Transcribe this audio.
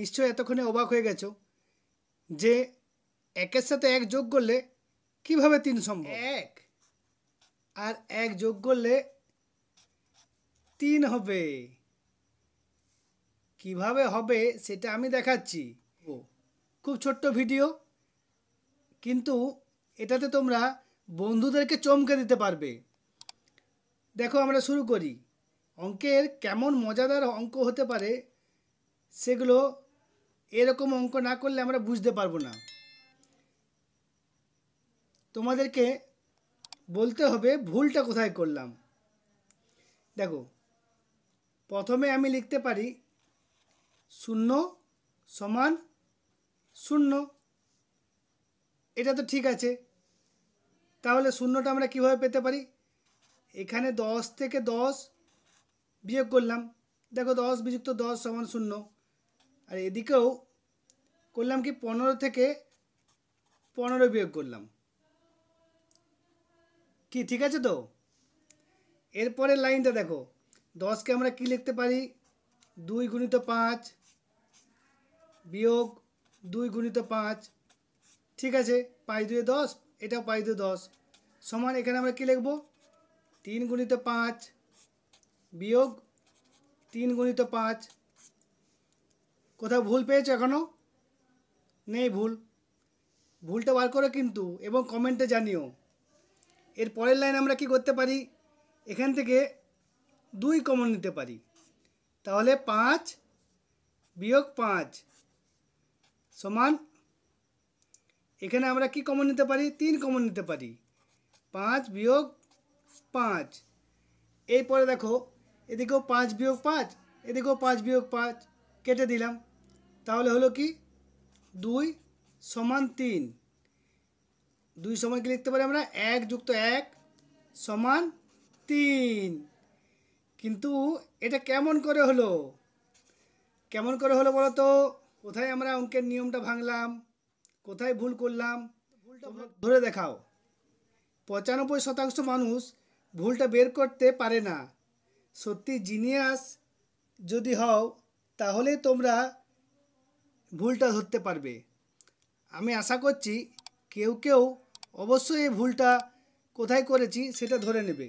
নিশ্চয় এতক্ষণে অবাক হয়ে গেছ যে একের সাথে এক যোগ করলে কিভাবে তিন সম্ভব এক আর এক যোগ করলে তিন হবে কিভাবে হবে সেটা আমি দেখাচ্ছি ও খুব ছোট্ট ভিডিও কিন্তু এটাতে তোমরা বন্ধুদেরকে চমকে দিতে পারবে দেখো আমরা শুরু করি অঙ্কের কেমন মজাদার অঙ্ক হতে পারে সেগুলো এরকম অঙ্ক না করলে আমরা বুঝতে পারবো না তোমাদেরকে বলতে হবে ভুলটা কোথায় করলাম দেখো প্রথমে আমি লিখতে পারি শূন্য সমান শূন্য এটা তো ঠিক আছে তাহলে শূন্যটা আমরা কিভাবে পেতে পারি এখানে দশ থেকে দশ বিয়োগ করলাম দেখো দশ বিযুক্ত দশ সমান শূন্য আর এদিকেও করলাম কি পনেরো থেকে পনেরো বিয়োগ করলাম কি ঠিক আছে তো এরপরে লাইনটা দেখো দশকে আমরা কি লিখতে পারি দুই গুণিত পাঁচ বিয়োগ দুই গুণিত পাঁচ ঠিক আছে পাঁচ দুয়ে দশ এটাও পাঁচ দুয়ে দশ সমান এখানে আমরা কি লিখব তিন গুণিত পাঁচ বিয়োগ তিন গুণিত পাঁচ কোথাও ভুল পেয়েছো এখনও নেই ভুল ভুলটা বার করো কিন্তু এবং কমেন্টে জানিও এর পরের লাইন আমরা কি করতে পারি এখান থেকে দুই কমন নিতে পারি তাহলে পাঁচ বিয়োগ পাঁচ সমান এখানে আমরা কি কমন নিতে পারি তিন কমন নিতে পারি পাঁচ বিয়োগ পাঁচ এরপরে দেখো এদিকেও পাঁচ বিয়োগ পাঁচ এদিকেও পাঁচ বিয়োগ পাঁচ কেটে দিলাম তাহলে হলো কি দুই সমান তিন দুই সমান কি লিখতে পারি আমরা এক যুক্ত এক সমান তিন কিন্তু এটা কেমন করে হলো কেমন করে হলো বলো তো কোথায় আমরা অঙ্কের নিয়মটা ভাঙলাম কোথায় ভুল করলাম ভুলটা ধরে দেখাও পঁচানব্বই শতাংশ মানুষ ভুলটা বের করতে পারে না সত্যি জিনিয়াস যদি হও তাহলে তোমরা ভুলটা ধরতে পারবে আমি আশা করছি কেউ কেউ অবশ্যই এই ভুলটা কোথায় করেছি সেটা ধরে নেবে